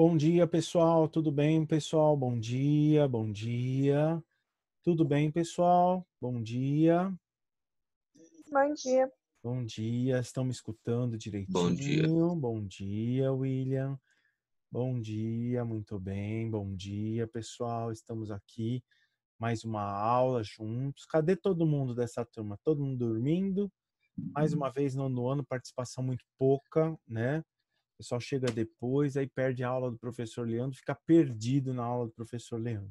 Bom dia, pessoal. Tudo bem, pessoal? Bom dia, bom dia. Tudo bem, pessoal? Bom dia. Bom dia. Bom dia. Estão me escutando direitinho? Bom dia. Bom dia, William. Bom dia, muito bem. Bom dia, pessoal. Estamos aqui mais uma aula juntos. Cadê todo mundo dessa turma? Todo mundo dormindo? Mais uma vez, nono ano, participação muito pouca, né? pessoal chega depois, aí perde a aula do professor Leandro, fica perdido na aula do professor Leandro.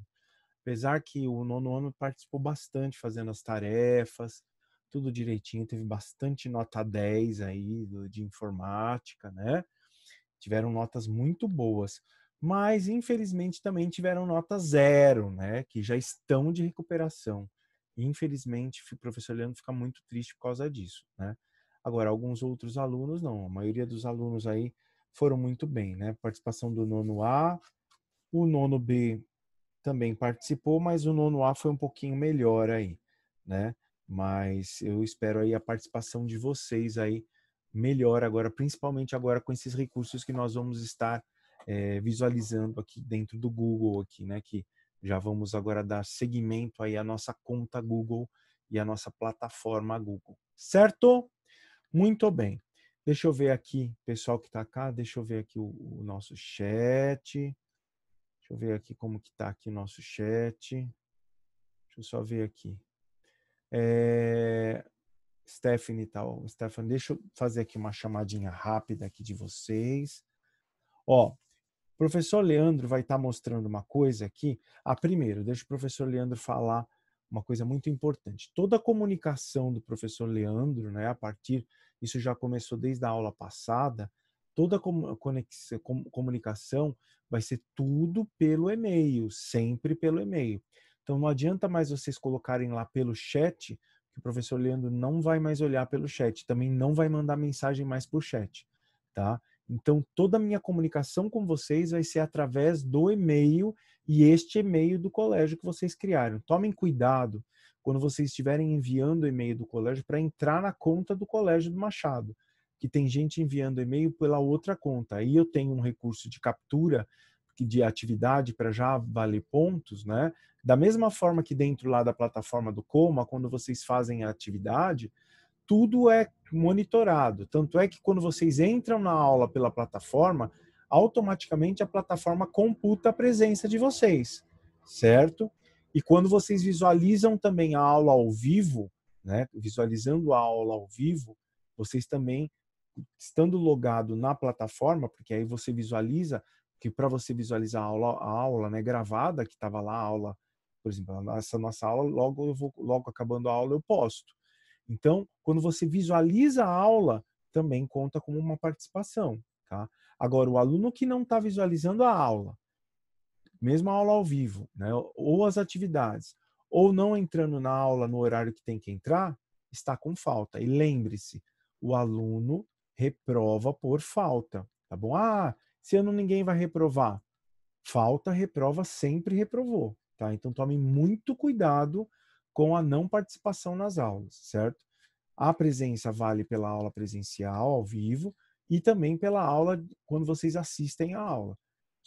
Apesar que o nono ano participou bastante fazendo as tarefas, tudo direitinho, teve bastante nota 10 aí de informática, né? Tiveram notas muito boas, mas infelizmente também tiveram nota zero, né? Que já estão de recuperação. Infelizmente, o professor Leandro fica muito triste por causa disso, né? Agora, alguns outros alunos não, a maioria dos alunos aí foram muito bem, né? Participação do nono A, o nono B também participou, mas o nono A foi um pouquinho melhor aí, né? Mas eu espero aí a participação de vocês aí melhor agora, principalmente agora com esses recursos que nós vamos estar é, visualizando aqui dentro do Google aqui, né? Que já vamos agora dar seguimento aí à nossa conta Google e à nossa plataforma Google, certo? Muito bem. Deixa eu ver aqui, pessoal que está cá, deixa eu ver aqui o, o, nosso chat. Deixa eu ver aqui como que está aqui o nosso chat. Deixa eu só ver aqui. É, Stephanie tal, tá, Stephanie, deixa eu fazer aqui uma chamadinha rápida aqui de vocês. Ó, professor Leandro vai estar tá mostrando uma coisa aqui. Ah, primeiro, deixa o professor Leandro falar uma coisa muito importante. Toda a comunicação do professor Leandro, né, a partir isso já começou desde a aula passada, toda eh, conexão, comunicação vai ser tudo pelo e-mail, sempre pelo e-mail. Então não adianta mais vocês colocarem lá pelo chat, que o professor Leandro não vai mais olhar pelo chat, também não vai mandar mensagem mais por chat, tá? Então toda a minha comunicação com vocês vai ser através do e-mail e este e-mail do colégio que vocês criaram. Tomem cuidado quando vocês estiverem enviando e-mail do colégio para entrar na conta do Colégio do Machado, que tem gente enviando e-mail pela outra conta. Aí eu tenho um recurso de captura de atividade para já valer pontos, né? Da mesma forma que dentro lá da plataforma do Coma, quando vocês fazem a atividade, tudo é monitorado. Tanto é que quando vocês entram na aula pela plataforma, automaticamente a plataforma computa a presença de vocês, certo? E quando vocês visualizam também a aula ao vivo, né, visualizando a aula ao vivo, vocês também estando logado na plataforma, porque aí você visualiza que para você visualizar a aula, a aula né, gravada, que estava lá a aula, por exemplo, essa nossa aula, logo eu vou, logo acabando a aula eu posto. Então, quando você visualiza a aula, também conta como uma participação, tá? Agora, o aluno que não está visualizando a aula, mesmo a aula ao vivo, né, ou as atividades, ou não entrando na aula no horário que tem que entrar, está com falta. E lembre-se, o aluno reprova por falta, tá bom? Ah, esse ano ninguém vai reprovar. Falta, reprova, sempre reprovou, tá? Então tome muito cuidado com a não participação nas aulas, certo? A presença vale pela aula presencial, ao vivo, e também pela aula quando vocês assistem à aula.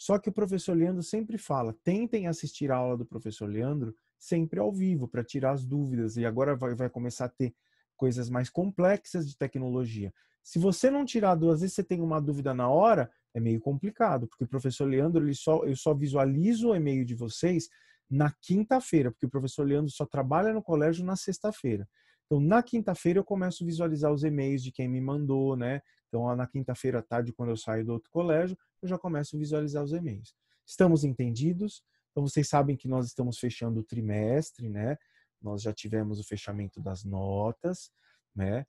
Só que o professor Leandro sempre fala: tentem assistir a aula do professor Leandro sempre ao vivo, para tirar as dúvidas. E agora vai, vai começar a ter coisas mais complexas de tecnologia. Se você não tirar duas vezes, você tem uma dúvida na hora, é meio complicado, porque o professor Leandro, ele só, eu só visualizo o e-mail de vocês na quinta-feira, porque o professor Leandro só trabalha no colégio na sexta-feira. Então, na quinta-feira, eu começo a visualizar os e-mails de quem me mandou, né? Então, na quinta-feira à tarde, quando eu saio do outro colégio, eu já começo a visualizar os e-mails. Estamos entendidos? Então, vocês sabem que nós estamos fechando o trimestre, né? Nós já tivemos o fechamento das notas, né?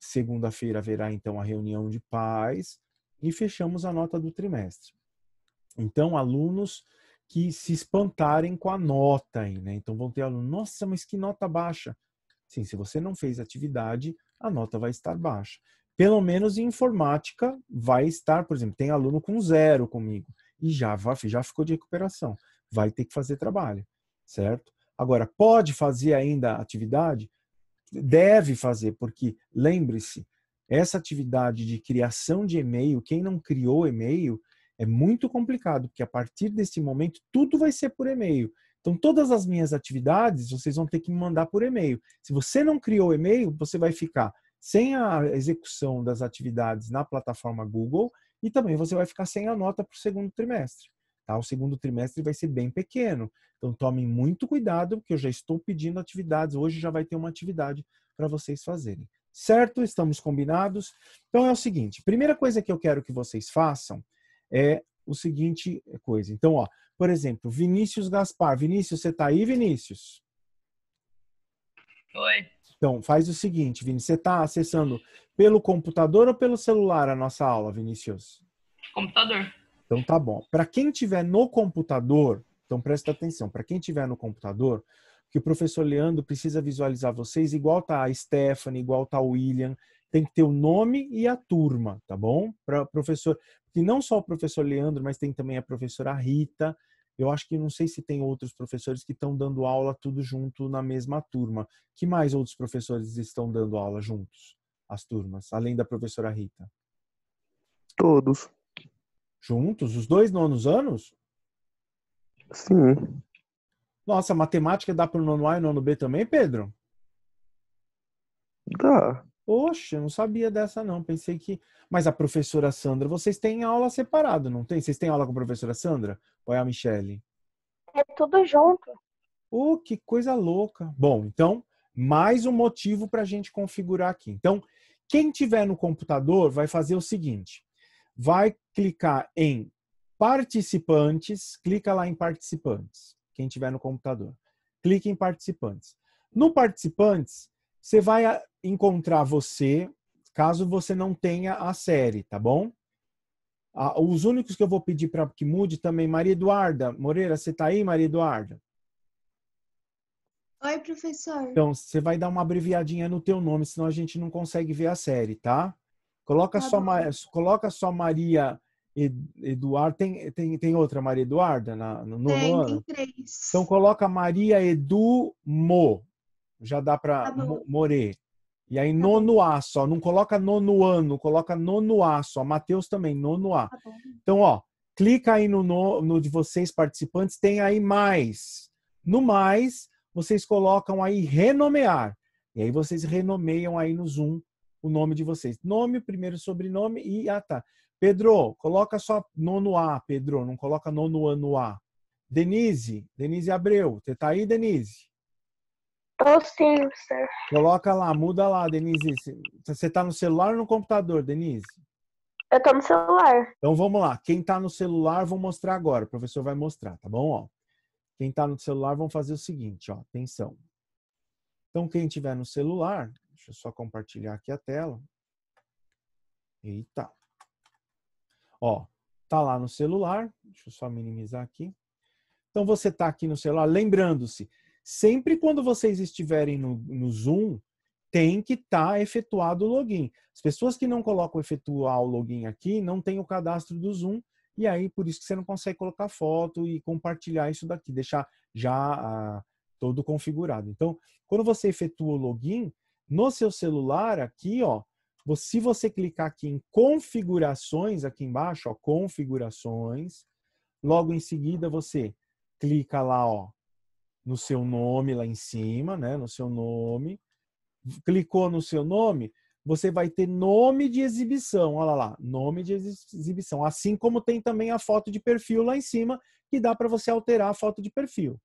Segunda-feira haverá, então, a reunião de pais e fechamos a nota do trimestre. Então, alunos que se espantarem com a nota aí, né? Então, vão ter alunos, nossa, mas que nota baixa! Sim, se você não fez atividade, a nota vai estar baixa pelo menos em informática vai estar, por exemplo, tem aluno com zero comigo e já, já ficou de recuperação, vai ter que fazer trabalho, certo? Agora, pode fazer ainda atividade? Deve fazer, porque lembre-se, essa atividade de criação de e-mail, quem não criou e-mail, é muito complicado, porque a partir desse momento tudo vai ser por e-mail. Então, todas as minhas atividades vocês vão ter que me mandar por e-mail. Se você não criou e-mail, você vai ficar sem a execução das atividades na plataforma Google e também você vai ficar sem a nota para o segundo trimestre. Tá? O segundo trimestre vai ser bem pequeno. Então tomem muito cuidado, porque eu já estou pedindo atividades. Hoje já vai ter uma atividade para vocês fazerem. Certo? Estamos combinados? Então é o seguinte: primeira coisa que eu quero que vocês façam é o seguinte coisa. Então, ó, por exemplo, Vinícius Gaspar. Vinícius, você está aí, Vinícius? Oi. Então, faz o seguinte, Vini, você está acessando pelo computador ou pelo celular a nossa aula, Vinícius? Computador. Então tá bom. Para quem tiver no computador, então presta atenção, para quem tiver no computador, que o professor Leandro precisa visualizar vocês, igual tá a Stephanie, igual tá o William, tem que ter o nome e a turma, tá bom? Para professor, que não só o professor Leandro, mas tem também a professora Rita, eu acho que não sei se tem outros professores que estão dando aula tudo junto na mesma turma. Que mais outros professores estão dando aula juntos, as turmas, além da professora Rita? Todos. Juntos? Os dois nonos anos? Sim. Nossa, matemática dá para o nono A e nono B também, Pedro? Dá. Oxe, não sabia dessa não, pensei que... Mas a professora Sandra, vocês têm aula separado, não tem? Vocês têm aula com a professora Sandra? Ou é a Michele? É tudo junto. Oh, que coisa louca. Bom, então, mais um motivo para a gente configurar aqui. Então, quem tiver no computador vai fazer o seguinte, vai clicar em participantes, clica lá em participantes, quem tiver no computador. Clique em participantes. No participantes, você vai encontrar você caso você não tenha a série, tá bom? Ah, os únicos que eu vou pedir para que mude também, Maria Eduarda Moreira, você está aí, Maria Eduarda? Oi, professor. Então, você vai dar uma abreviadinha no teu nome, senão a gente não consegue ver a série, tá? Coloca, tá só, coloca só Maria Eduarda. Tem, tem, tem outra Maria Eduarda na, no tem, tem três. Então, coloca Maria Edu Mo. Já dá para tá e aí, nono A só. Não coloca nono ano, coloca nono A só. Matheus também, nono A. Tá então, ó, clica aí no, no, no de vocês participantes, tem aí mais. No mais, vocês colocam aí renomear. E aí vocês renomeiam aí no Zoom o nome de vocês. Nome, primeiro sobrenome e ah tá. Pedro, coloca só nono A, Pedro, não coloca nono ano A. Denise, Denise Abreu, você tá aí, Denise? Tô sim, sir. Coloca lá, muda lá, Denise. Você tá no celular ou no computador, Denise? Eu tô no celular. Então vamos lá. Quem tá no celular, vou mostrar agora. O professor vai mostrar, tá bom? Ó, quem tá no celular, vão fazer o seguinte, ó. Atenção. Então, quem tiver no celular, deixa eu só compartilhar aqui a tela. Eita. Ó, tá lá no celular. Deixa eu só minimizar aqui. Então você tá aqui no celular, lembrando-se, Sempre quando vocês estiverem no, no Zoom, tem que estar tá efetuado o login. As pessoas que não colocam efetuar o login aqui não tem o cadastro do Zoom, e aí por isso que você não consegue colocar foto e compartilhar isso daqui, deixar já ah, todo configurado. Então, quando você efetua o login, no seu celular aqui, ó, se você clicar aqui em configurações, aqui embaixo, ó, configurações, logo em seguida você clica lá, ó, no seu nome lá em cima, né? No seu nome. Clicou no seu nome, você vai ter nome de exibição. Olha lá, nome de exibição. Assim como tem também a foto de perfil lá em cima, que dá para você alterar a foto de perfil.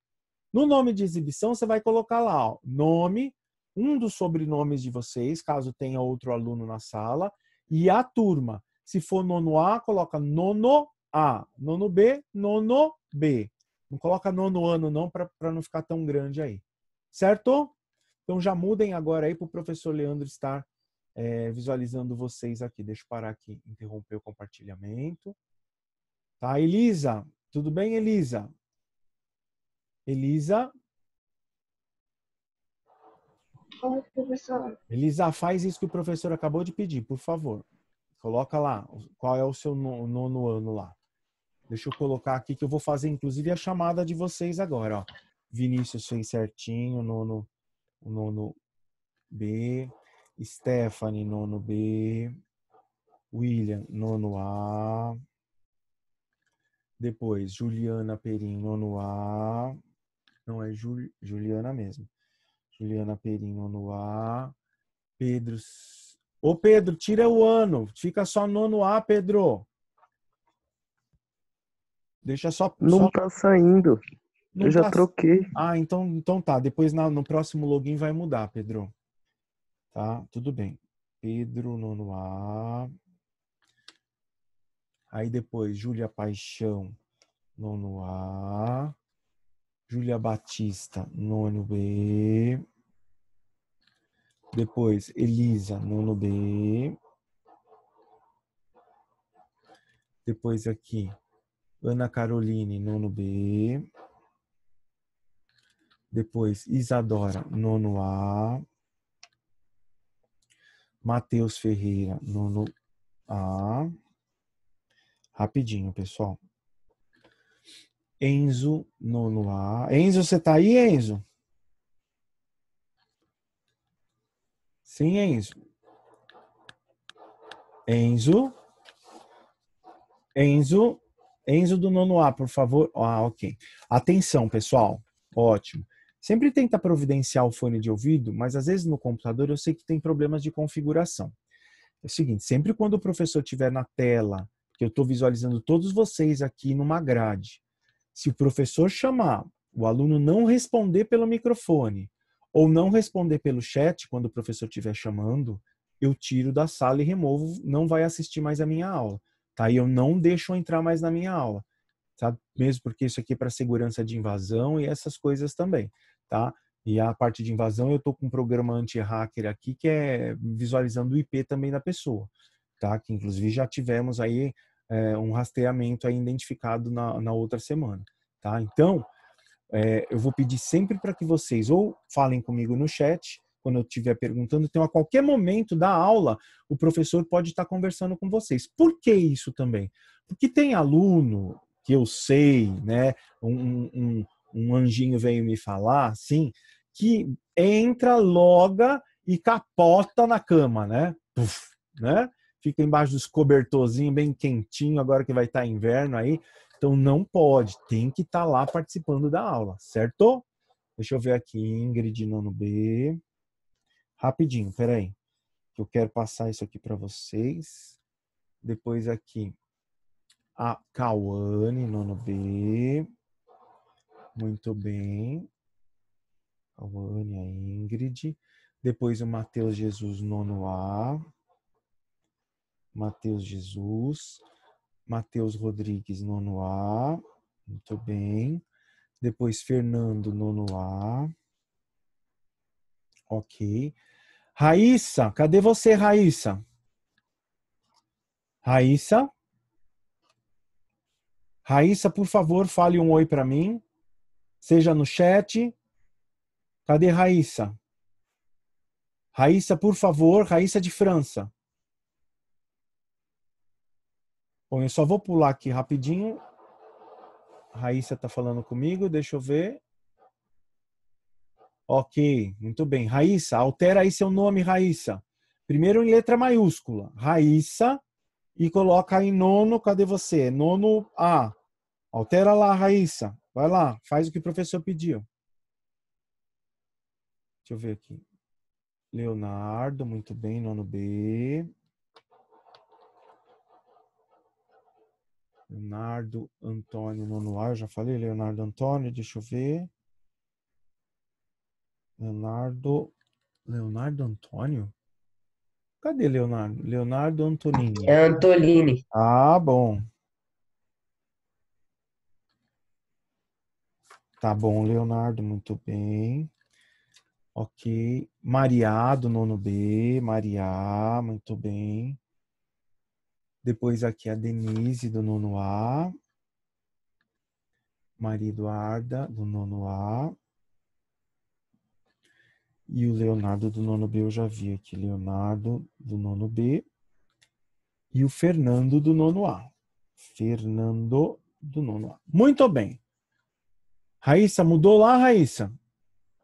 No nome de exibição, você vai colocar lá, ó, nome, um dos sobrenomes de vocês, caso tenha outro aluno na sala, e a turma. Se for nono A, coloca nono A, nono B, nono B. Não coloca nono ano não para não ficar tão grande aí. Certo? Então já mudem agora aí para o professor Leandro estar é, visualizando vocês aqui. Deixa eu parar aqui, interromper o compartilhamento. Tá, Elisa? Tudo bem, Elisa? Elisa? professor. Elisa, faz isso que o professor acabou de pedir, por favor. Coloca lá qual é o seu nono ano lá. Deixa eu colocar aqui que eu vou fazer, inclusive, a chamada de vocês agora. Ó. Vinícius fez certinho, nono, nono B. Stephanie, nono B. William, nono A. Depois, Juliana Perim, nono A. Não, é Jul, Juliana mesmo. Juliana Perim, nono A. Pedro. Ô, Pedro, tira o ano. Fica só nono A, Pedro. Deixa só. Não só... tá saindo. Não eu tá... já troquei. Ah, então, então tá. Depois na, no próximo login vai mudar, Pedro. Tá, tudo bem. Pedro Nono A. Aí depois, Júlia Paixão, nono A. Júlia Batista, nono B. Depois, Elisa, nono B. Depois aqui, Ana Caroline, nono B. Depois, Isadora, nono A. Matheus Ferreira, nono A. Rapidinho, pessoal. Enzo, nono A. Enzo, você tá aí, Enzo? Sim, Enzo. Enzo. Enzo. Enzo do nono A, por favor. Ah, ok. Atenção, pessoal. Ótimo. Sempre tenta providenciar o fone de ouvido, mas às vezes no computador eu sei que tem problemas de configuração. É o seguinte, sempre quando o professor estiver na tela, que eu estou visualizando todos vocês aqui numa grade, se o professor chamar, o aluno não responder pelo microfone ou não responder pelo chat quando o professor estiver chamando, eu tiro da sala e removo, não vai assistir mais a minha aula tá? E eu não deixo entrar mais na minha aula, sabe? Mesmo porque isso aqui é para segurança de invasão e essas coisas também, tá? E a parte de invasão, eu estou com um programa anti-hacker aqui que é visualizando o IP também da pessoa, tá? Que inclusive já tivemos aí é, um rastreamento aí identificado na, na outra semana, tá? Então, é, eu vou pedir sempre para que vocês ou falem comigo no chat quando eu estiver perguntando. Então, a qualquer momento da aula, o professor pode estar conversando com vocês. Por que isso também? Porque tem aluno que eu sei, né? Um, um, um anjinho veio me falar, assim, que entra, logo e capota na cama, né? Puf, né? Fica embaixo dos cobertorzinhos, bem quentinho, agora que vai estar tá inverno aí. Então não pode, tem que estar tá lá participando da aula, certo? Deixa eu ver aqui, Ingrid, nono B. Rapidinho, peraí. Que eu quero passar isso aqui para vocês. Depois aqui a Cauane, nono B. Muito bem. Cauane, a Ingrid. Depois o Matheus Jesus, nono A. Matheus Jesus. Matheus Rodrigues, nono A. Muito bem. Depois Fernando, nono A. Ok. Raíssa, cadê você, Raíssa? Raíssa? Raíssa, por favor, fale um oi para mim. Seja no chat. Cadê Raíssa? Raíssa, por favor, Raíssa de França. Bom, eu só vou pular aqui rapidinho. Raíssa está falando comigo, deixa eu ver. Ok, muito bem. Raíssa, altera aí seu nome, Raíssa. Primeiro em letra maiúscula, Raíssa, e coloca em nono, cadê você? Nono A. Altera lá, Raíssa. Vai lá, faz o que o professor pediu. Deixa eu ver aqui. Leonardo, muito bem, nono B. Leonardo Antônio nono A, eu já falei, Leonardo Antônio, deixa eu ver. Leonardo. Leonardo Antônio? Cadê Leonardo? Leonardo Antonini. É Antonini. Ah, bom. Tá bom, Leonardo, muito bem. Ok. Maria, do nono B. Maria, muito bem. Depois aqui a Denise, do nono A. Maria Eduarda, do nono A. E o Leonardo do nono B eu já vi aqui. Leonardo do nono B. E o Fernando do nono A. Fernando do nono A. Muito bem. Raíssa, mudou lá, Raíssa?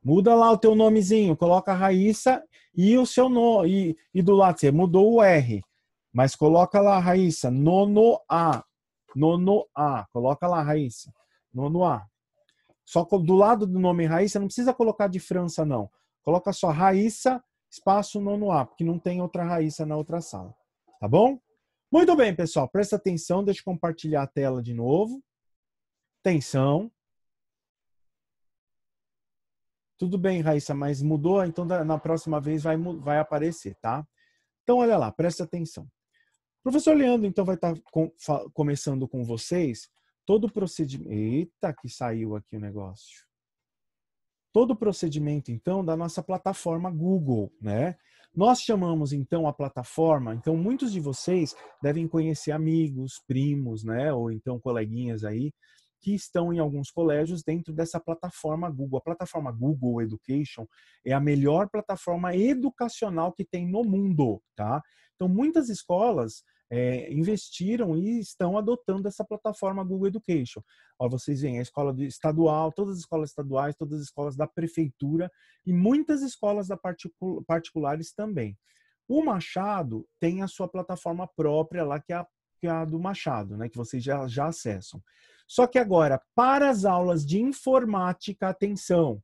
Muda lá o teu nomezinho, coloca Raíssa e o seu nome. E, e do lado, você mudou o R. Mas coloca lá, Raíssa, nono A. Nono A. Coloca lá, Raíssa. Nono A. Só do lado do nome Raíssa, não precisa colocar de França, não. Coloca só Raíssa, espaço nono A, porque não tem outra Raíssa na outra sala. Tá bom? Muito bem, pessoal. Presta atenção, deixa eu compartilhar a tela de novo. Atenção. Tudo bem, Raíssa, mas mudou, então na próxima vez vai, vai aparecer, tá? Então, olha lá, presta atenção. O professor Leandro, então, vai estar tá com, começando com vocês todo o procedimento. Eita, que saiu aqui o negócio todo o procedimento, então, da nossa plataforma Google, né? Nós chamamos, então, a plataforma, então, muitos de vocês devem conhecer amigos, primos, né? Ou então coleguinhas aí, que estão em alguns colégios dentro dessa plataforma Google. A plataforma Google Education é a melhor plataforma educacional que tem no mundo, tá? Então, muitas escolas é, investiram e estão adotando essa plataforma Google Education. Ó, vocês veem a escola estadual, todas as escolas estaduais, todas as escolas da prefeitura e muitas escolas da particul particulares também. O Machado tem a sua plataforma própria lá, que é a, que é a do Machado, né, que vocês já, já acessam. Só que agora, para as aulas de informática, atenção,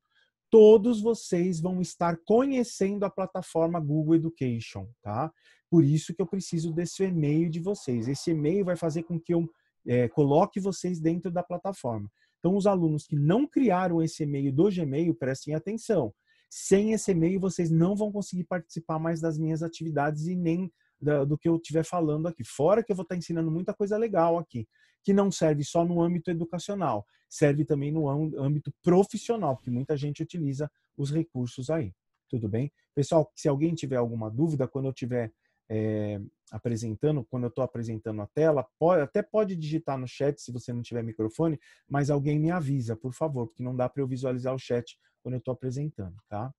todos vocês vão estar conhecendo a plataforma Google Education, tá? Por isso que eu preciso desse e-mail de vocês. Esse e-mail vai fazer com que eu é, coloque vocês dentro da plataforma. Então, os alunos que não criaram esse e-mail do Gmail, prestem atenção. Sem esse e-mail, vocês não vão conseguir participar mais das minhas atividades e nem da, do que eu estiver falando aqui. Fora que eu vou estar ensinando muita coisa legal aqui, que não serve só no âmbito educacional, serve também no âmbito profissional, porque muita gente utiliza os recursos aí. Tudo bem? Pessoal, se alguém tiver alguma dúvida, quando eu tiver é, apresentando, quando eu estou apresentando a tela, pode, até pode digitar no chat se você não tiver microfone, mas alguém me avisa, por favor, porque não dá para eu visualizar o chat quando eu estou apresentando, tá?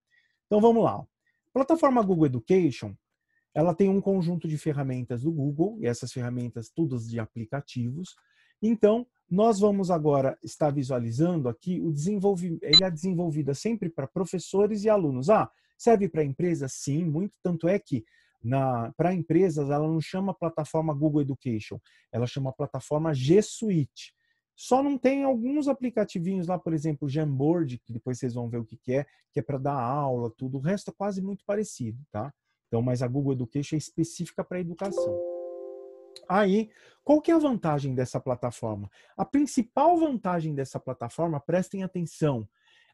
Então vamos lá. A plataforma Google Education, ela tem um conjunto de ferramentas do Google, e essas ferramentas todas de aplicativos. Então, nós vamos agora estar visualizando aqui o desenvolvimento, ele é desenvolvida sempre para professores e alunos. Ah, serve para empresa? Sim, muito, tanto é que para empresas, ela não chama plataforma Google Education, ela chama plataforma G Suite. Só não tem alguns aplicativinhos lá, por exemplo, o Jamboard, que depois vocês vão ver o que, que é, que é para dar aula, tudo. O resto é quase muito parecido, tá? Então, mas a Google Education é específica para educação. Aí, qual que é a vantagem dessa plataforma? A principal vantagem dessa plataforma, prestem atenção,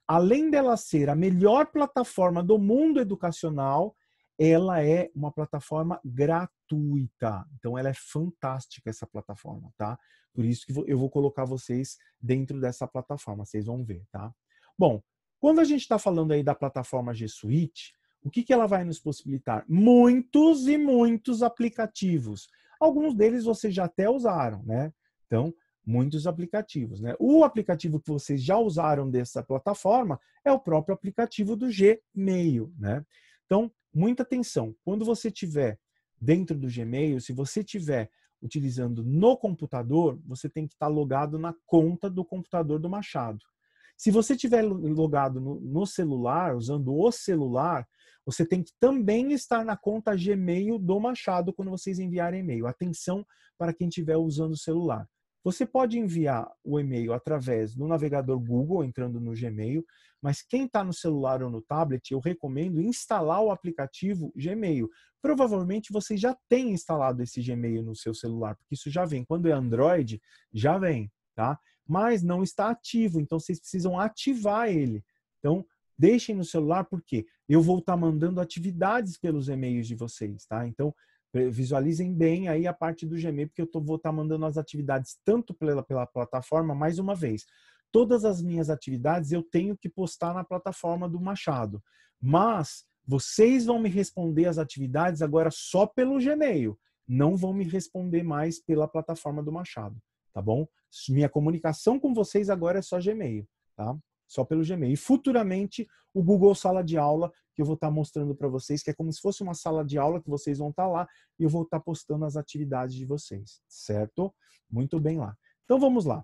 além dela ser a melhor plataforma do mundo educacional, ela é uma plataforma gratuita. Então ela é fantástica essa plataforma, tá? Por isso que eu vou colocar vocês dentro dessa plataforma, vocês vão ver, tá? Bom, quando a gente está falando aí da plataforma G Suite, o que, que ela vai nos possibilitar? Muitos e muitos aplicativos. Alguns deles vocês já até usaram, né? Então, muitos aplicativos. Né? O aplicativo que vocês já usaram dessa plataforma é o próprio aplicativo do Gmail. Né? Então, muita atenção. Quando você tiver dentro do Gmail, se você tiver utilizando no computador, você tem que estar tá logado na conta do computador do Machado. Se você tiver logado no, no celular, usando o celular, você tem que também estar na conta Gmail do Machado quando vocês enviarem e-mail. Atenção para quem estiver usando o celular. Você pode enviar o e-mail através do navegador Google, entrando no Gmail, mas quem está no celular ou no tablet, eu recomendo instalar o aplicativo Gmail. Provavelmente você já tem instalado esse Gmail no seu celular, porque isso já vem. Quando é Android, já vem, tá? Mas não está ativo, então vocês precisam ativar ele. Então, deixem no celular, porque eu vou estar tá mandando atividades pelos e-mails de vocês, tá? Então, eh, visualizem bem aí a parte do Gmail, porque eu tô, vou estar tá mandando as atividades tanto pela, pela plataforma, mais uma vez. Todas as minhas atividades eu tenho que postar na plataforma do Machado. Mas vocês vão me responder as atividades agora só pelo Gmail. Não vão me responder mais pela plataforma do Machado, tá bom? Minha comunicação com vocês agora é só Gmail, tá? Só pelo Gmail. E futuramente o Google Sala de Aula que eu vou estar tá mostrando para vocês, que é como se fosse uma sala de aula que vocês vão estar tá lá e eu vou estar tá postando as atividades de vocês, certo? Muito bem lá. Então vamos lá.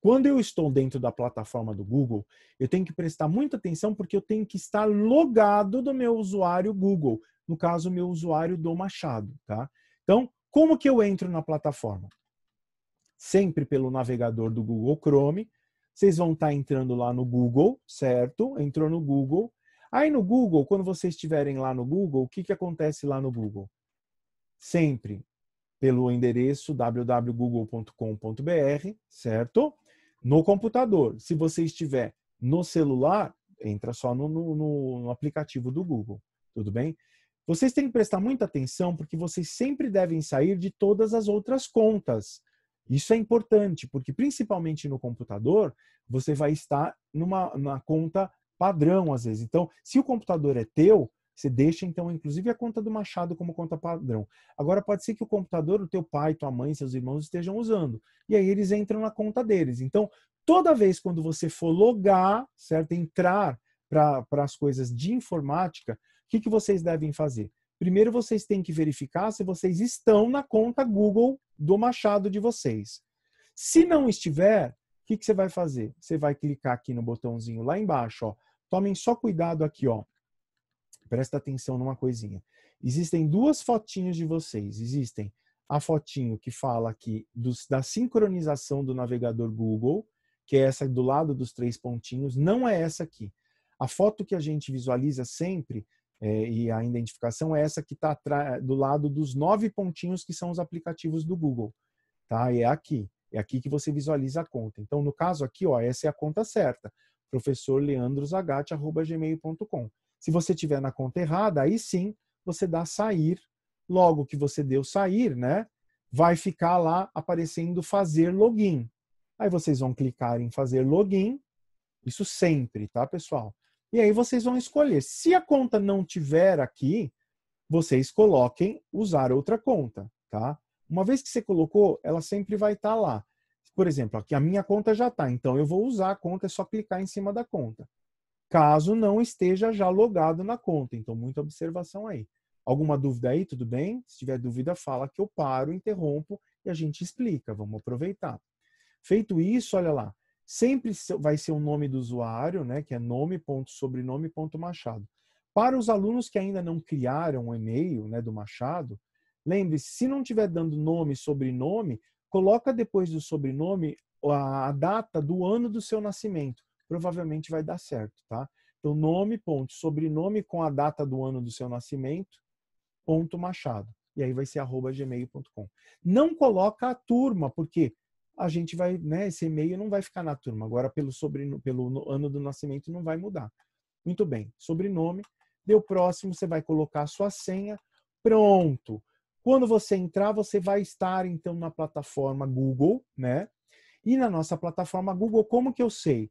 Quando eu estou dentro da plataforma do Google, eu tenho que prestar muita atenção porque eu tenho que estar logado do meu usuário Google, no caso, meu usuário do Machado, tá? Então, como que eu entro na plataforma? Sempre pelo navegador do Google Chrome. Vocês vão estar tá entrando lá no Google, certo? Entrou no Google, Aí no Google, quando vocês estiverem lá no Google, o que, que acontece lá no Google? Sempre pelo endereço www.google.com.br, certo? No computador. Se você estiver no celular, entra só no, no, no aplicativo do Google, tudo bem? Vocês têm que prestar muita atenção porque vocês sempre devem sair de todas as outras contas. Isso é importante, porque principalmente no computador, você vai estar numa, numa conta padrão, às vezes. Então, se o computador é teu, você deixa, então, inclusive a conta do Machado como conta padrão. Agora, pode ser que o computador, o teu pai, tua mãe, seus irmãos estejam usando. E aí eles entram na conta deles. Então, toda vez quando você for logar, certo? Entrar para as coisas de informática, o que, que vocês devem fazer? Primeiro, vocês têm que verificar se vocês estão na conta Google do Machado de vocês. Se não estiver, o que, que você vai fazer? Você vai clicar aqui no botãozinho lá embaixo, ó, Tomem só cuidado aqui, ó. Presta atenção numa coisinha. Existem duas fotinhas de vocês. Existem a fotinho que fala aqui dos, da sincronização do navegador Google, que é essa do lado dos três pontinhos, não é essa aqui. A foto que a gente visualiza sempre é, e a identificação é essa que está do lado dos nove pontinhos que são os aplicativos do Google. Tá? E é aqui. É aqui que você visualiza a conta. Então, no caso aqui, ó, essa é a conta certa gmail.com. Se você tiver na conta errada, aí sim você dá sair. Logo que você deu sair, né? Vai ficar lá aparecendo fazer login. Aí vocês vão clicar em fazer login. Isso sempre, tá, pessoal? E aí vocês vão escolher. Se a conta não tiver aqui, vocês coloquem usar outra conta, tá? Uma vez que você colocou, ela sempre vai estar tá lá. Por exemplo, aqui a minha conta já está, então eu vou usar a conta, é só clicar em cima da conta. Caso não esteja já logado na conta, então muita observação aí. Alguma dúvida aí? Tudo bem? Se tiver dúvida, fala que eu paro, interrompo e a gente explica. Vamos aproveitar. Feito isso, olha lá. Sempre vai ser o nome do usuário, né, que é nome.sobrenome.machado. Para os alunos que ainda não criaram o e-mail né, do Machado, lembre-se, se não estiver dando nome e sobrenome, coloca depois do sobrenome a data do ano do seu nascimento. Provavelmente vai dar certo, tá? Então, nome, ponto, sobrenome com a data do ano do seu nascimento, ponto Machado. E aí vai ser arroba gmail.com. Não coloca a turma, porque a gente vai, né, esse e-mail não vai ficar na turma. Agora, pelo, sobrenome, pelo ano do nascimento, não vai mudar. Muito bem, sobrenome. Deu próximo, você vai colocar a sua senha. Pronto! Quando você entrar, você vai estar então na plataforma Google, né? E na nossa plataforma Google, como que eu sei?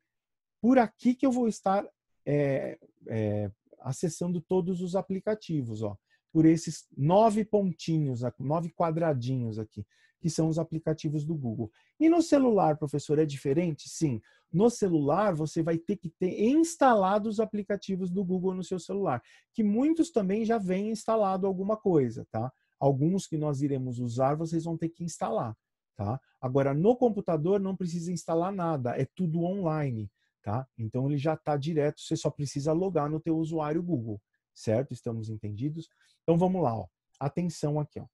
Por aqui que eu vou estar é, é, acessando todos os aplicativos, ó. Por esses nove pontinhos, nove quadradinhos aqui, que são os aplicativos do Google. E no celular, professor, é diferente? Sim. No celular, você vai ter que ter instalado os aplicativos do Google no seu celular, que muitos também já vêm instalado alguma coisa, tá? Alguns que nós iremos usar, vocês vão ter que instalar, tá? Agora, no computador não precisa instalar nada, é tudo online, tá? Então ele já está direto, você só precisa logar no teu usuário Google, certo? Estamos entendidos? Então vamos lá, ó. atenção aqui. Ó.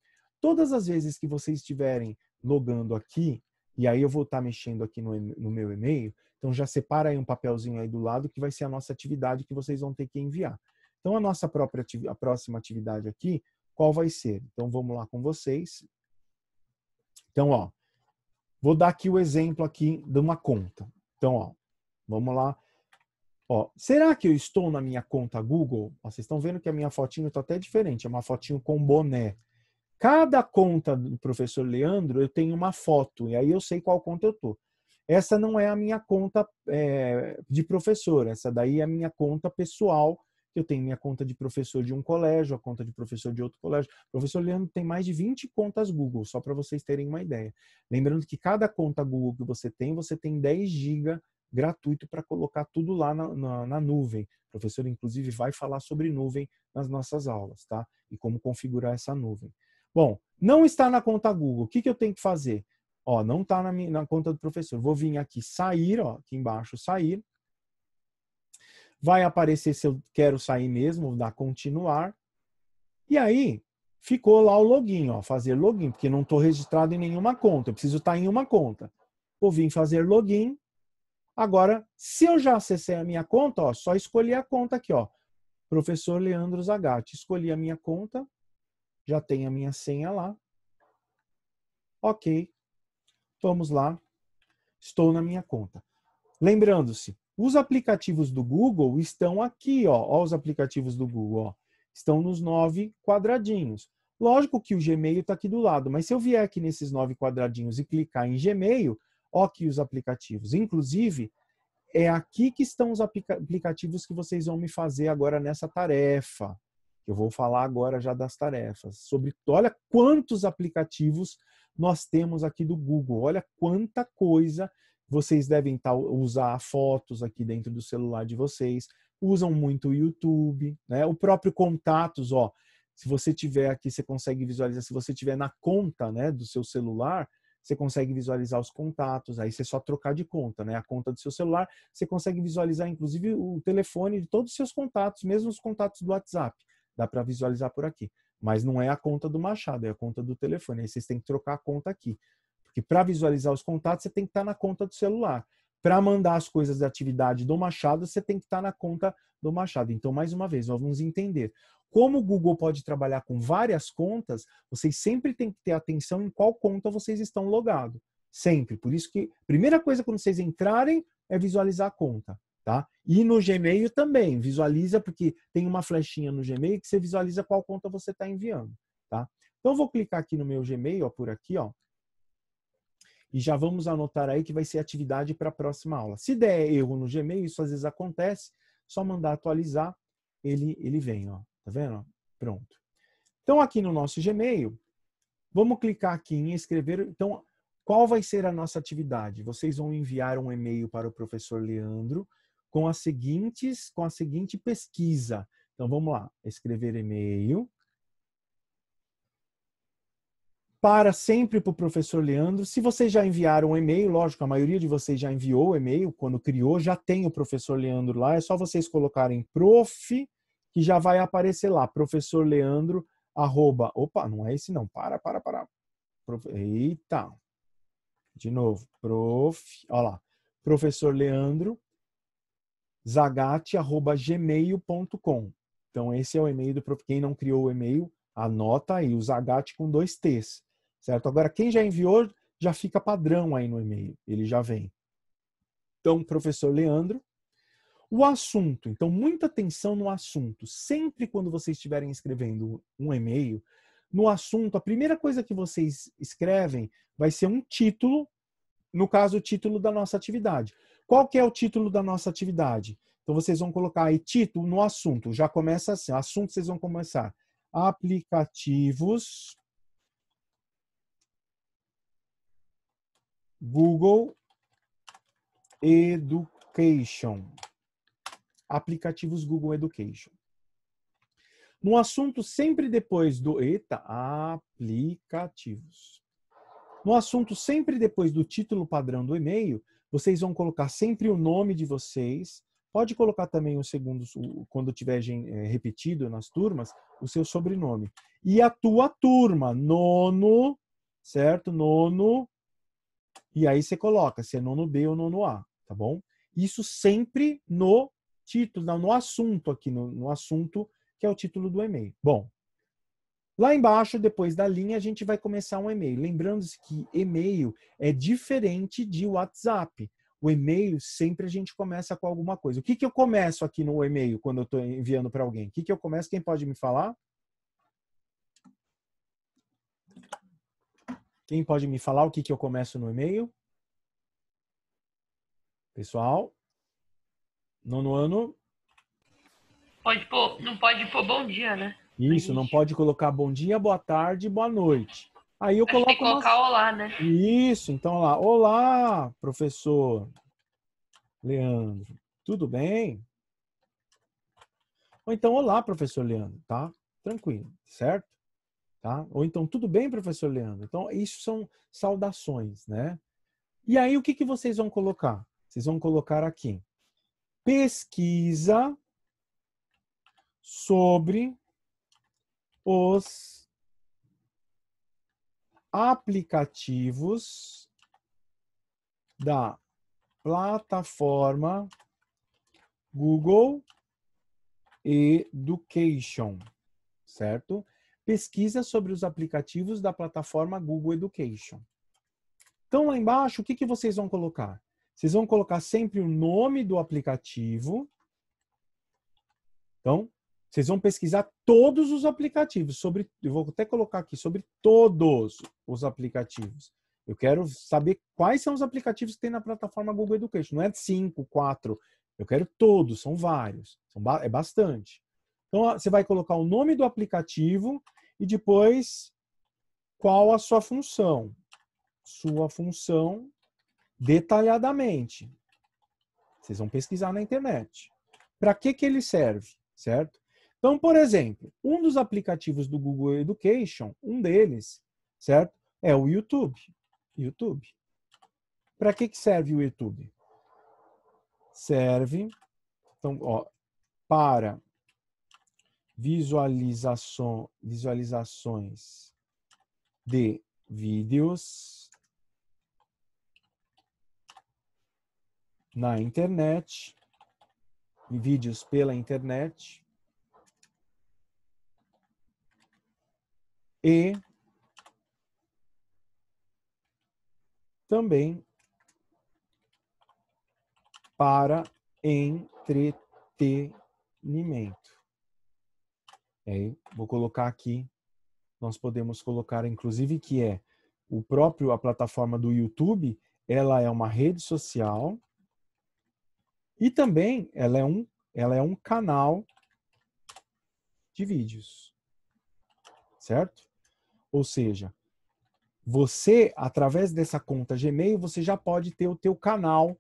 Todas as vezes que vocês estiverem logando aqui, e aí eu vou estar tá mexendo aqui no, no meu e-mail, então já separa aí um papelzinho aí do lado que vai ser a nossa atividade que vocês vão ter que enviar. Então a nossa própria a próxima atividade aqui qual vai ser. Então vamos lá com vocês. Então, ó, vou dar aqui o exemplo aqui de uma conta. Então, ó, vamos lá. Ó, será que eu estou na minha conta Google? Ó, vocês estão vendo que a minha fotinho está até diferente, é uma fotinho com boné. Cada conta do professor Leandro, eu tenho uma foto, e aí eu sei qual conta eu estou. Essa não é a minha conta é, de professor, essa daí é a minha conta pessoal eu tenho minha conta de professor de um colégio, a conta de professor de outro colégio. O professor Leandro tem mais de 20 contas Google, só para vocês terem uma ideia. Lembrando que cada conta Google que você tem, você tem 10 GB gratuito para colocar tudo lá na, na, na, nuvem. O professor, inclusive, vai falar sobre nuvem nas nossas aulas, tá? E como configurar essa nuvem. Bom, não está na conta Google. O que, que eu tenho que fazer? Ó, não está na, na, conta do professor. Vou vir aqui sair, ó, aqui embaixo, sair vai aparecer se eu quero sair mesmo, dá continuar. E aí ficou lá o login, ó, fazer login, porque não estou registrado em nenhuma conta, eu preciso estar tá em uma conta. Vou vir fazer login. Agora, se eu já acessei a minha conta, ó, só escolhi a conta aqui, ó. Professor Leandro Zagatti, escolhi a minha conta, já tem a minha senha lá. Ok, vamos lá, estou na minha conta. Lembrando-se, os aplicativos do Google estão aqui, ó. ó os aplicativos do Google, ó. Estão nos nove quadradinhos. Lógico que o Gmail está aqui do lado, mas se eu vier aqui nesses nove quadradinhos e clicar em Gmail, ó aqui os aplicativos. Inclusive, é aqui que estão os aplicativos que vocês vão me fazer agora nessa tarefa. Eu vou falar agora já das tarefas. Sobre, olha quantos aplicativos nós temos aqui do Google. Olha quanta coisa vocês devem tá, usar fotos aqui dentro do celular de vocês. Usam muito o YouTube, né? O próprio contatos, ó. Se você tiver aqui, você consegue visualizar. Se você tiver na conta, né, do seu celular, você consegue visualizar os contatos, aí você só trocar de conta, né? A conta do seu celular, você consegue visualizar inclusive o telefone de todos os seus contatos, mesmo os contatos do WhatsApp. Dá para visualizar por aqui. Mas não é a conta do Machado, é a conta do telefone. Aí vocês têm que trocar a conta aqui. Porque para visualizar os contatos, você tem que estar tá na conta do celular. Para mandar as coisas da atividade do Machado, você tem que estar tá na conta do Machado. Então, mais uma vez, nós vamos entender. Como o Google pode trabalhar com várias contas, vocês sempre têm que ter atenção em qual conta vocês estão logados. Sempre. Por isso que primeira coisa quando vocês entrarem é visualizar a conta. Tá? E no Gmail também, visualiza, porque tem uma flechinha no Gmail que você visualiza qual conta você está enviando. Tá? Então, vou clicar aqui no meu Gmail, ó, por aqui, ó, e já vamos anotar aí que vai ser atividade para a próxima aula. Se der erro no Gmail, isso às vezes acontece, só mandar atualizar, ele, ele vem, ó. Tá vendo? Pronto. Então, aqui no nosso Gmail, vamos clicar aqui em escrever. Então, qual vai ser a nossa atividade? Vocês vão enviar um e-mail para o professor Leandro com as seguintes, com a seguinte pesquisa. Então, vamos lá. Escrever e-mail para sempre para o professor Leandro. Se vocês já enviaram um e-mail, lógico, a maioria de vocês já enviou o e-mail quando criou, já tem o professor Leandro lá, é só vocês colocarem prof, que já vai aparecer lá, professor Leandro, arroba, opa, não é esse não, para, para, para. eita, de novo, prof, olha lá, professor Leandro, zagate, arroba, gmail.com. Então esse é o e-mail do prof, quem não criou o e-mail, anota aí, o zagate com dois T's Certo? Agora, quem já enviou já fica padrão aí no e-mail, ele já vem. Então, professor Leandro, o assunto. Então, muita atenção no assunto. Sempre quando vocês estiverem escrevendo um e-mail, no assunto, a primeira coisa que vocês escrevem vai ser um título, no caso, o título da nossa atividade. Qual que é o título da nossa atividade? Então, vocês vão colocar aí título no assunto. Já começa assim. Assunto, vocês vão começar. Aplicativos Google Education. Aplicativos Google Education. No assunto, sempre depois do. Eita, aplicativos. No assunto, sempre depois do título padrão do e-mail, vocês vão colocar sempre o nome de vocês. Pode colocar também o segundo, quando tiver é, repetido nas turmas, o seu sobrenome. E a tua turma, nono, certo? Nono e aí você coloca se é nono B ou nono A, tá bom? Isso sempre no título, não, no assunto aqui, no, no assunto que é o título do e-mail. Bom, Lá embaixo, depois da linha, a gente vai começar um e-mail. Lembrando-se que e-mail é diferente de WhatsApp. O e-mail sempre a gente começa com alguma coisa. O que, que eu começo aqui no e-mail quando eu estou enviando para alguém? O que, que eu começo? Quem pode me falar? Quem pode me falar o que, que eu começo no e-mail? Pessoal? Nono ano? Pode pôr, não pode pôr bom dia, né? Isso, não pode colocar bom dia, boa tarde, boa noite. Aí eu coloco. Tem que colocar uma... olá, né? Isso, então lá. Olá, professor Leandro. Tudo bem? Ou então, olá, professor Leandro, tá? Tranquilo, certo? Tá? Ou então, tudo bem, professor Leandro? Então, isso são saudações, né? E aí, o que, que vocês vão colocar? Vocês vão colocar aqui, pesquisa sobre os aplicativos da plataforma Google Education, certo? pesquisa sobre os aplicativos da plataforma Google Education. Então, lá embaixo, o que, que vocês vão colocar? Vocês vão colocar sempre o nome do aplicativo. Então, vocês vão pesquisar todos os aplicativos, sobre, eu vou até colocar aqui, sobre todos os aplicativos. Eu quero saber quais são os aplicativos que tem na plataforma Google Education. Não é cinco, quatro. Eu quero todos, são vários. São, é bastante. Então, você vai colocar o nome do aplicativo, e depois, qual a sua função? Sua função detalhadamente. Vocês vão pesquisar na internet. Para que, que ele serve, certo? Então, por exemplo, um dos aplicativos do Google Education, um deles, certo? É o YouTube. YouTube. Para que, que serve o YouTube? Serve então, ó, para visualização, visualizações de vídeos na internet, vídeos pela internet e também para entretenimento. É, vou colocar aqui, nós podemos colocar inclusive que é o próprio, a plataforma do YouTube, ela é uma rede social e também ela é um, ela é um canal de vídeos. Certo? Ou seja, você, através dessa conta Gmail, você já pode ter o teu canal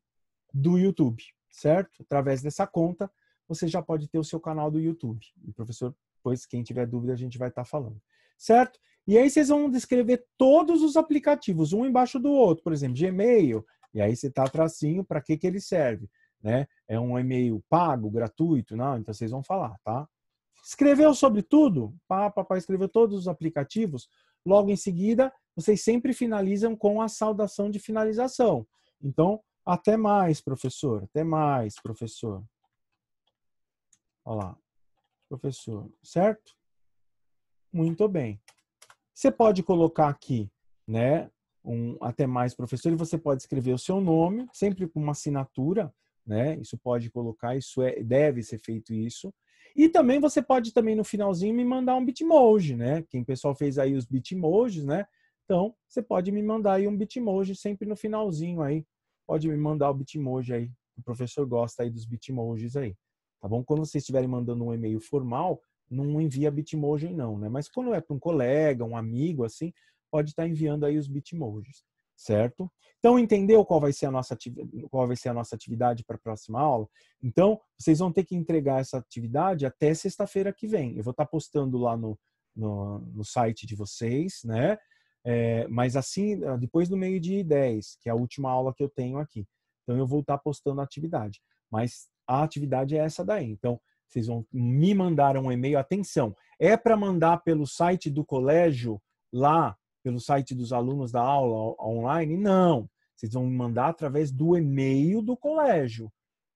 do YouTube, certo? Através dessa conta, você já pode ter o seu canal do YouTube. O professor depois, quem tiver dúvida, a gente vai estar tá falando. Certo? E aí vocês vão descrever todos os aplicativos, um embaixo do outro, por exemplo, Gmail. E aí você tá tracinho para que, que ele serve. Né? É um e-mail pago, gratuito, não? Então vocês vão falar, tá? Escreveu sobre tudo? Pá, papai escreveu todos os aplicativos. Logo em seguida, vocês sempre finalizam com a saudação de finalização. Então, até mais, professor. Até mais, professor. Olha lá professor, certo? Muito bem. Você pode colocar aqui, né, um até mais professor, e você pode escrever o seu nome, sempre com uma assinatura, né? Isso pode colocar, isso é, deve ser feito isso. E também você pode também no finalzinho me mandar um bitmoji, né? Quem pessoal fez aí os bitmojis, né? Então, você pode me mandar aí um bitmoji sempre no finalzinho aí. Pode me mandar o bitmoji aí. O professor gosta aí dos bitmojis aí tá bom? Quando vocês estiverem mandando um e-mail formal, não envia Bitmoji não, né? Mas quando é para um colega, um amigo, assim, pode estar tá enviando aí os Bitmojis, certo? Então, entendeu qual vai ser a nossa, qual vai ser a nossa atividade para a próxima aula? Então, vocês vão ter que entregar essa atividade até sexta-feira que vem. Eu vou estar tá postando lá no, no, no, site de vocês, né? É, mas assim, ah, depois do meio-dia e 10, que é a última aula que eu tenho aqui. Então, eu vou estar tá postando a atividade. Mas a atividade é essa daí. Então, vocês vão me mandar um e-mail. Atenção, é para mandar pelo site do colégio, lá, pelo site dos alunos da aula online? Não. Vocês vão me mandar através do e-mail do colégio.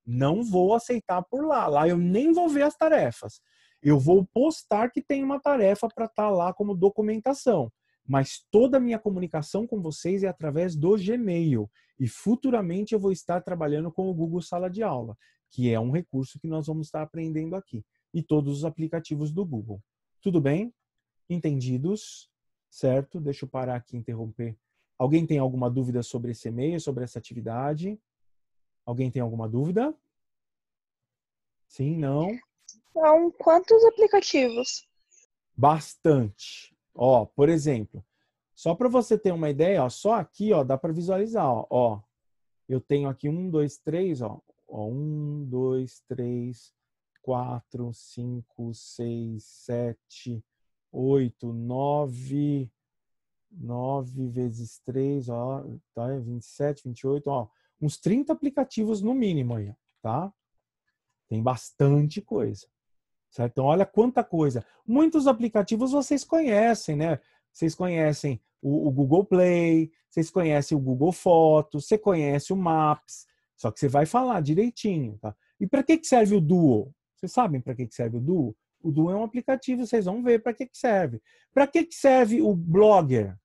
Não vou aceitar por lá. Lá eu nem vou ver as tarefas. Eu vou postar que tem uma tarefa para estar tá lá como documentação. Mas toda a minha comunicação com vocês é através do Gmail. E futuramente eu vou estar trabalhando com o Google Sala de Aula que é um recurso que nós vamos estar aprendendo aqui, e todos os aplicativos do Google. Tudo bem? Entendidos? Certo? Deixa eu parar aqui e interromper. Alguém tem alguma dúvida sobre esse e-mail, sobre essa atividade? Alguém tem alguma dúvida? Sim, não? São quantos aplicativos? Bastante. Ó, por exemplo, só para você ter uma ideia, ó, só aqui, ó, dá para visualizar, ó, ó, Eu tenho aqui um, dois, três, ó, Ó, um, dois, três, quatro, cinco, seis, sete, oito, nove. 9 vezes 3, ó, tá? 27, é 28, ó. Uns 30 aplicativos no mínimo aí, tá? Tem bastante coisa. Certo? Então, olha quanta coisa. Muitos aplicativos vocês conhecem, né? Vocês conhecem o, o Google Play, vocês conhecem o Google Fotos, você conhece o Maps, só que você vai falar direitinho, tá? E para que, que serve o Duo? Vocês sabem para que, que serve o Duo? O Duo é um aplicativo, vocês vão ver para que, que serve. Para que, que serve o Blogger?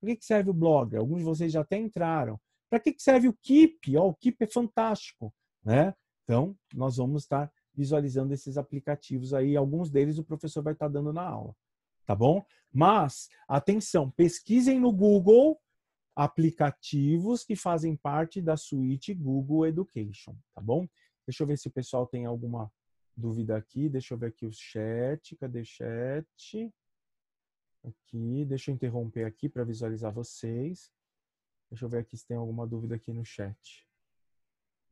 Para que, que serve o Blogger? Alguns de vocês já até entraram. Para que, que serve o Keep? Oh, o Keep é fantástico, né? Então, nós vamos estar visualizando esses aplicativos aí. Alguns deles o professor vai estar dando na aula, tá bom? Mas, atenção, pesquisem no Google aplicativos que fazem parte da suíte Google Education, tá bom? Deixa eu ver se o pessoal tem alguma dúvida aqui. Deixa eu ver aqui o chat. Cadê o chat? Aqui, deixa eu interromper aqui para visualizar vocês. Deixa eu ver aqui se tem alguma dúvida aqui no chat.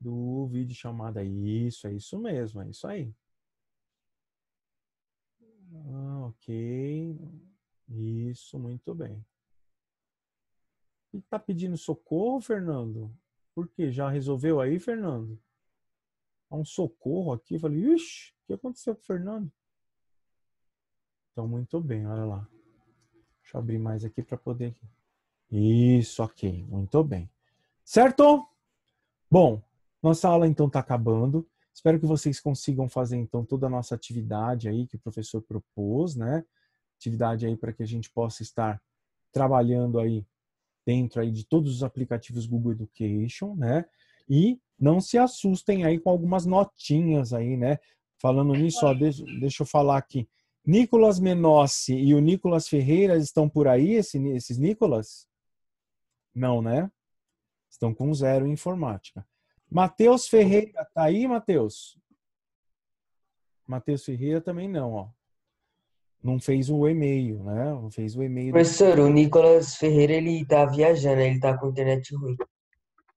Do vídeo chamada. Isso, é isso mesmo, é isso aí. Ah, ok. Isso, muito bem. Ele tá pedindo socorro, Fernando? Por quê? Já resolveu aí, Fernando? Há um socorro aqui. Eu falei, ixi, o que aconteceu com o Fernando? Então, muito bem, olha lá. Deixa eu abrir mais aqui para poder. Isso, ok, muito bem. Certo? Bom, nossa aula então está acabando. Espero que vocês consigam fazer então toda a nossa atividade aí que o professor propôs, né? Atividade aí para que a gente possa estar trabalhando aí dentro aí de todos os aplicativos Google Education, né? E não se assustem aí com algumas notinhas aí, né? Falando nisso, ó, deixa, deixa eu falar aqui. Nicolas Menossi e o Nicolas Ferreira estão por aí, esse, esses Nicolas? Não, né? Estão com zero em informática. Matheus Ferreira, tá aí, Matheus? Matheus Ferreira também não, ó não fez o e-mail, né? Não fez o e-mail. Professor, do... o Nicolas Ferreira ele tá viajando, ele tá com internet ruim.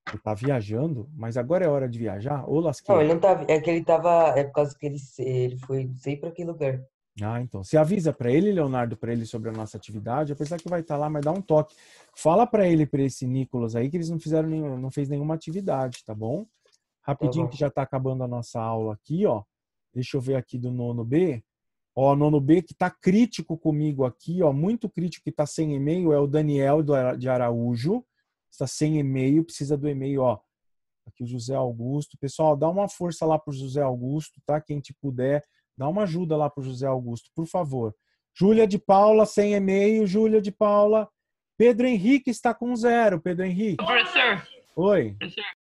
Ele tá viajando? Mas agora é hora de viajar? Ô, lasqueira. Não, ele não tá. É que ele tava. É por causa que ele, ele foi, não sei pra que lugar. Ah, então. Se avisa para ele, Leonardo, para ele sobre a nossa atividade, apesar que vai estar tá lá, mas dá um toque. Fala para ele, para esse Nicolas aí, que eles não fizeram nenhum, não fez nenhuma atividade, tá bom? Rapidinho tá bom. que já tá acabando a nossa aula aqui, ó. Deixa eu ver aqui do nono B. Ó, nono B que está crítico comigo aqui, ó, muito crítico que está sem e-mail é o Daniel de Araújo. Está sem e-mail, precisa do e-mail, ó. Aqui o José Augusto. Pessoal, dá uma força lá pro José Augusto, tá? Quem te puder, dá uma ajuda lá pro José Augusto, por favor. Júlia de Paula sem e-mail, Júlia de Paula. Pedro Henrique está com zero, Pedro Henrique. Professor. Oi.